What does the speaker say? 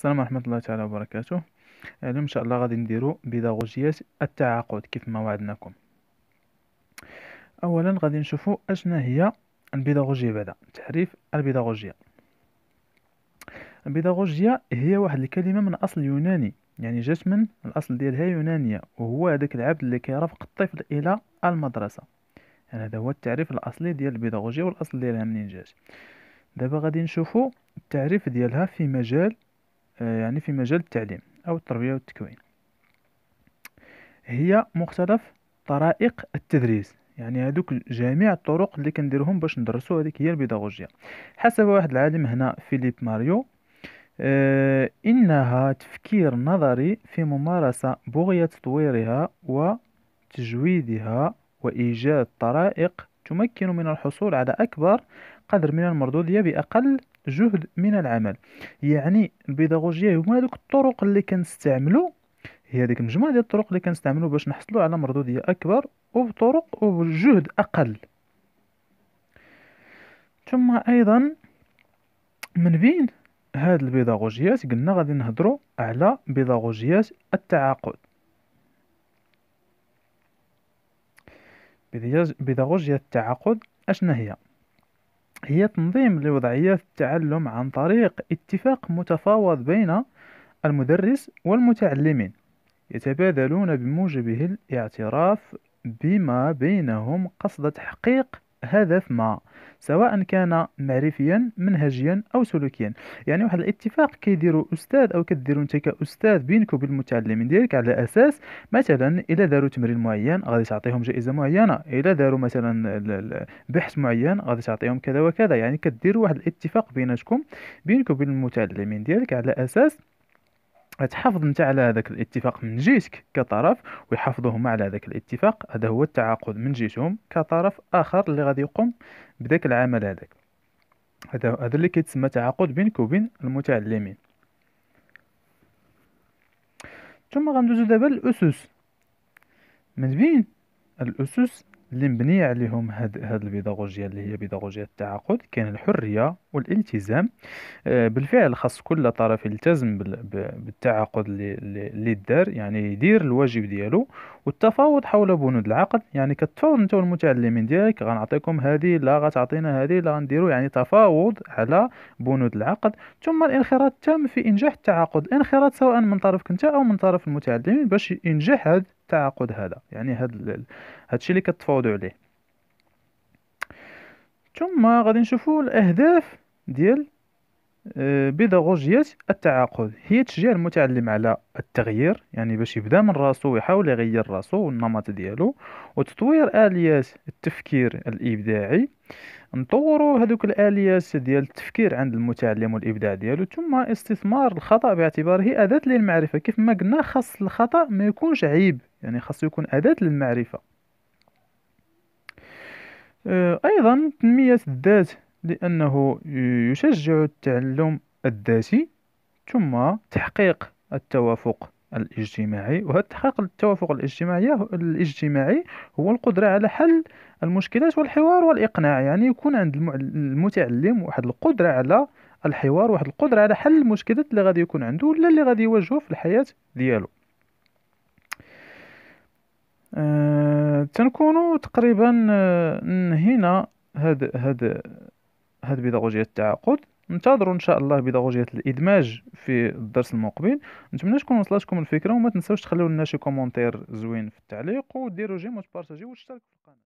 السلام ورحمه الله تعالى وبركاته آه، اليوم ان شاء الله غادي نديرو بيداغوجيات التعاقد كيف ما وعدناكم اولا غادي نشوفو اشنا هي البيداغوجيه بعدا تعريف البيداغوجيه البيداغوجيه هي واحد الكلمه من اصل يوناني يعني جات من الاصل ديالها يونانيه وهو هذاك العبد اللي كيرافق الطفل الى المدرسه يعني هذا هو التعريف الاصلي ديال البيداغوجيا والاصل ديالها منين جات دابا غادي نشوفو التعريف ديالها في مجال آه، يعني في مجال التعليم أو التربية والتكوين هي مختلف طرائق التدريس يعني هذوك جميع الطرق اللي كنديرهم باش ندرسو هذيك هي البيداغوجيا حسب واحد العالم هنا فيليب ماريو آه إنها تفكير نظري في ممارسة بغية تطويرها وتجويدها وإيجاد طرائق تمكن من الحصول على أكبر قدر من المردودية بأقل جهد من العمل يعني البيداغوجية هما هذوك الطرق اللي كنستعملو هي هذيك مجموعة ديال الطرق اللي كنستعملو باش نحصلو على مردودية أكبر وبطرق وبجهد أقل ثم أيضا من بين هاد البيداغوجيات قلنا غادي نهضرو على بيداغوجيات التعاقد بيداغوجيات التعاقد اشنا هي هي تنظيم لوضعيات التعلم عن طريق اتفاق متفاوض بين المدرس والمتعلمين يتبادلون بموجبه الاعتراف بما بينهم قصد تحقيق هدف ما سواء كان معرفيا منهجيا او سلوكيا يعني واحد الاتفاق كيديروا استاذ او كديروا انت كاستاذ بينك وبين المتعلمين ديالك على اساس مثلا الا داروا تمرين معين غادي تعطيهم جائزه معينه الا داروا مثلا بحث معين غادي تعطيهم كذا وكذا يعني كديروا واحد الاتفاق بيناتكم بينك وبين المتعلمين ديالك على اساس تحافظ انت على هذاك الاتفاق من جيشك كطرف ويحافظوهما على هذاك الاتفاق هذا هو التعاقد من جيشهم كطرف اخر اللي غادي يقوم بداك العمل هذاك هذا هذا اللي كيتسمى تعاقد بينك وبين المتعلمين ثم غندوزو دابا للاسس من بين الاسس اللي مبنية عليهم هاد هاد البيداغوجيا اللي هي بيداغوجيا التعاقد كاين الحرية والالتزام آه، بالفعل خاص كل طرف يلتزم بالتعاقد اللي اللي دار يعني يدير الواجب ديالو والتفاوض حول بنود العقد يعني كتفاوض انت والمتعلمين ديالك غنعطيكم هذه لا غتعطينا هذه لا غنديرو يعني تفاوض على بنود العقد ثم الانخراط التام في انجاح التعاقد الانخراط سواء من طرفك انت او من طرف المتعلمين باش ينجح هذا التعاقد هذا يعني هذا الشيء اللي كتفاوضوا عليه ثم غادي نشوفوا الاهداف ديال بيداغوجية التعاقد هي تشجيع المتعلم على التغيير يعني باش يبدا من راسو ويحاول يغير راسو والنمط ديالو وتطوير آليات التفكير الإبداعي نطوروا هذوك الآليات ديال التفكير عند المتعلم والإبداع ديالو ثم استثمار الخطأ باعتباره أداة للمعرفة كيف ما قلنا خاص الخطأ ما يكونش عيب يعني خاصو يكون أداة للمعرفة آه، أيضا تنمية الذات لأنه يشجع التعلم الذاتي ثم تحقيق التوافق الاجتماعي وهذا تحقيق التوافق الاجتماعي الاجتماعي هو القدرة على حل المشكلات والحوار والإقناع يعني يكون عند المتعلم واحد القدرة على الحوار واحد القدرة على حل المشكلات اللي غادي يكون عنده ولا اللي غادي يواجهه في الحياة ديالو أه تنكونوا تقريبا آه، نهينا هذا هذا هذه بيداغوجية التعاقد انتظروا ان شاء الله بيداغوجية الادماج في الدرس المقبل نتمنى تكون وصلتكم الفكره وما تنساوش تخليو لنا شي كومونتير زوين في التعليق وديروا جيم وتبارطاجيو واشتركوا في القناه